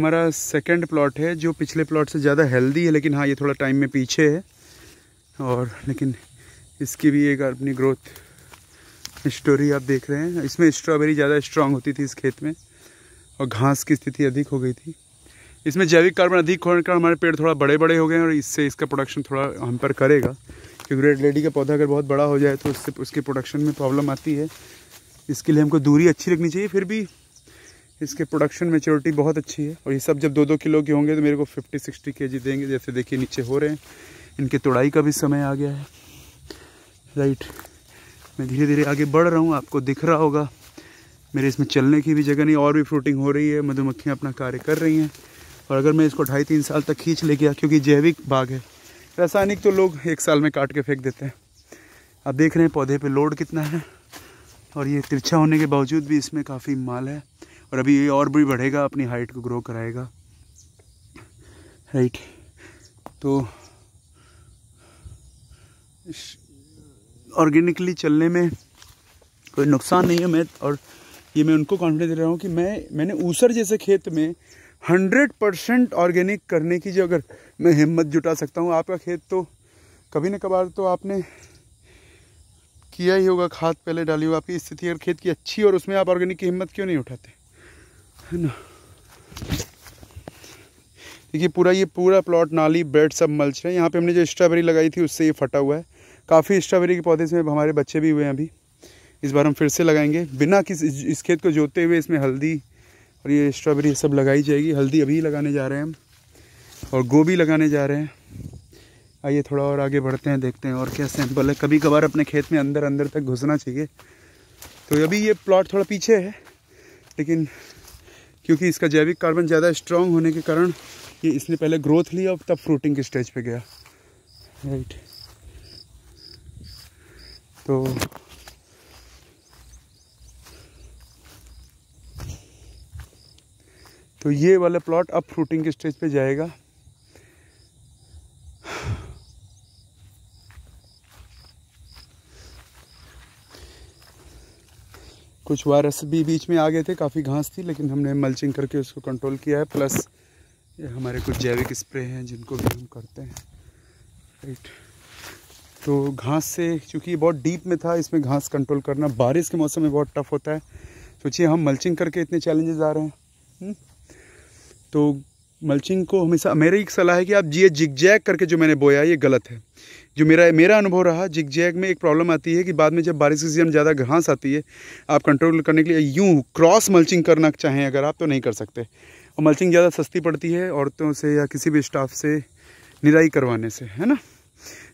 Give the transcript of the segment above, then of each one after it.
हमारा second plot है जो पिछले प्लॉट से ज़्यादा हेल्दी है लेकिन हाँ ये थोड़ा टाइम में पीछे है और लेकिन इसकी भी एक अपनी ग्रोथ स्टोरी आप देख रहे हैं इसमें स्ट्रॉबेरी ज़्यादा स्ट्रांग होती थी इस खेत में और घास की स्थिति अधिक हो गई थी इसमें जैविक कार्बन अधिक होने का हमारे पेड़ थोड़ा बड़े बड़े हो गए हैं और इससे इसका प्रोडक्शन थोड़ा हम पर करेगा क्योंकि रेड लेडी का पौधा अगर बहुत बड़ा हो जाए तो उससे उसके प्रोडक्शन में प्रॉब्लम आती है इसके लिए हमको दूरी अच्छी रखनी चाहिए फिर भी इसके प्रोडक्शन मेच्योरिटी बहुत अच्छी है और ये सब जब दो दो किलो के होंगे तो मेरे को फिफ्टी सिक्सटी के जी देंगे जैसे देखिए नीचे हो रहे हैं इनके तोड़ाई का भी समय आ गया है राइट मैं धीरे धीरे आगे बढ़ रहा हूँ आपको दिख रहा होगा मेरे इसमें चलने की भी जगह नहीं और भी फ्रूटिंग हो रही है मधुमक्खियाँ अपना कार्य कर रही हैं और अगर मैं इसको ढाई तीन साल तक खींच ले गया क्योंकि जैविक बाग है रासायनिक तो लोग एक साल में काट के फेंक देते हैं आप देख रहे हैं पौधे पे लोड कितना है और ये तिरछा होने के बावजूद भी इसमें काफ़ी माल है और अभी ये और भी बढ़ेगा अपनी हाइट को ग्रो कराएगा राइट तो ऑर्गेनिकली चलने में कोई नुकसान नहीं है मैं और ये मैं उनको कॉन्फिडेंस दे रहा हूँ कि मैं मैंने ऊसर जैसे खेत में हंड्रेड परसेंट ऑर्गेनिक करने की जो अगर मैं हिम्मत जुटा सकता हूँ आपका खेत तो कभी ना कभार तो आपने किया ही होगा खाद पहले डाली हो आपकी स्थिति अगर खेत की अच्छी और उसमें आप ऑर्गेनिक की हिम्मत क्यों नहीं उठाते है ना देखिए पूरा ये पूरा प्लॉट नाली बेड सब मल्च है यहाँ पे हमने जो स्ट्रॉबेरी लगाई थी उससे ये फटा हुआ है काफ़ी स्ट्रॉबेरी के पौधे इसमें हमारे बच्चे भी हुए हैं अभी इस बार हम फिर से लगाएंगे बिना किस इस खेत को जोते हुए इसमें हल्दी और ये स्ट्रॉबेरी सब लगाई जाएगी हल्दी अभी लगाने जा रहे हैं हम और गोभी लगाने जा रहे हैं आइए थोड़ा और आगे बढ़ते हैं देखते हैं और क्या सैंपल है कभी कभार अपने खेत में अंदर अंदर तक घुसना चाहिए तो अभी ये प्लॉट थोड़ा पीछे है लेकिन क्योंकि इसका जैविक कार्बन ज़्यादा स्ट्रॉन्ग होने के कारण ये इसने पहले ग्रोथ लिया और तब फ्रूटिंग के स्टेज पे गया राइट तो तो ये वाला प्लॉट अब फ्रूटिंग के स्टेज पे जाएगा कुछ वायरस भी बीच में आ गए थे काफ़ी घास थी लेकिन हमने मल्चिंग करके उसको कंट्रोल किया है प्लस ये हमारे कुछ जैविक स्प्रे हैं जिनको भी हम करते हैं राइट तो घास से चूँकि बहुत डीप में था इसमें घास कंट्रोल करना बारिश के मौसम में बहुत टफ होता है सोचिए हम मल्चिंग करके इतने चैलेंजेस आ रहे हैं हुँ? हम्म। तो मल्चिंग को हमेशा मेरी एक सलाह है कि आप ये जिग जैग करके जो मैंने बोया ये गलत है जो मेरा मेरा अनुभव रहा जिग जैग में एक प्रॉब्लम आती है कि बाद में जब बारिश की सीजन ज़्यादा घास आती है आप कंट्रोल करने के लिए यूँ क्रॉस मल्चिंग करना चाहें अगर आप तो नहीं कर सकते और मल्चिंग ज़्यादा सस्ती पड़ती है औरतों से या किसी भी स्टाफ से निराई करवाने से है ना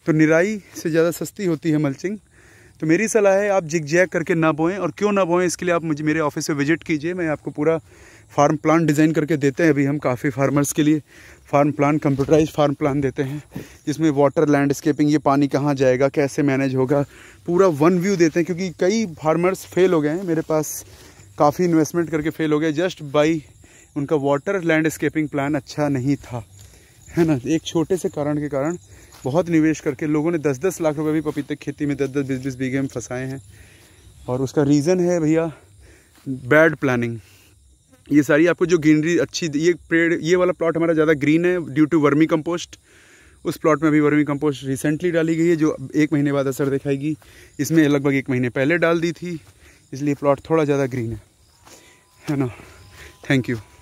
तो निराई से ज़्यादा सस्ती होती है मल्चिंग तो मेरी सलाह है आप जिग जैक करके ना बोएं और क्यों ना बोएं इसके लिए आप मुझे मेरे ऑफिस में विजिट कीजिए मैं आपको पूरा फार्म प्लान डिज़ाइन करके देते हैं अभी हम काफ़ी फार्मर्स के लिए farm plan computerize farm plan देते हैं जिसमें वाटर लैंडस्केपिंग ये पानी कहाँ जाएगा कैसे मैनेज होगा पूरा वन व्यू देते हैं क्योंकि कई फार्मर्स फेल हो गए हैं मेरे पास काफ़ी इन्वेस्टमेंट करके फेल हो गए जस्ट बाई उनका वाटर लैंडस्केपिंग प्लान अच्छा नहीं था है ना एक छोटे से कारण के कारण बहुत निवेश करके लोगों ने दस दस लाख रुपये भी पपीते की खेती में दस दस बीस बीस बीघे में फंसाए हैं और उसका रीज़न है भैया बैड प्लानिंग ये सारी आपको जो ग्रीनरी अच्छी ये पेड़ ये वाला प्लॉट हमारा ज़्यादा ग्रीन है ड्यू टू वर्मी कंपोस्ट उस प्लॉट में अभी वर्मी कंपोस्ट रिसेंटली डाली गई है जो एक महीने बाद असर दिखाएगी इसमें लगभग एक महीने पहले डाल दी थी इसलिए प्लॉट थोड़ा ज़्यादा ग्रीन है है ना थैंक यू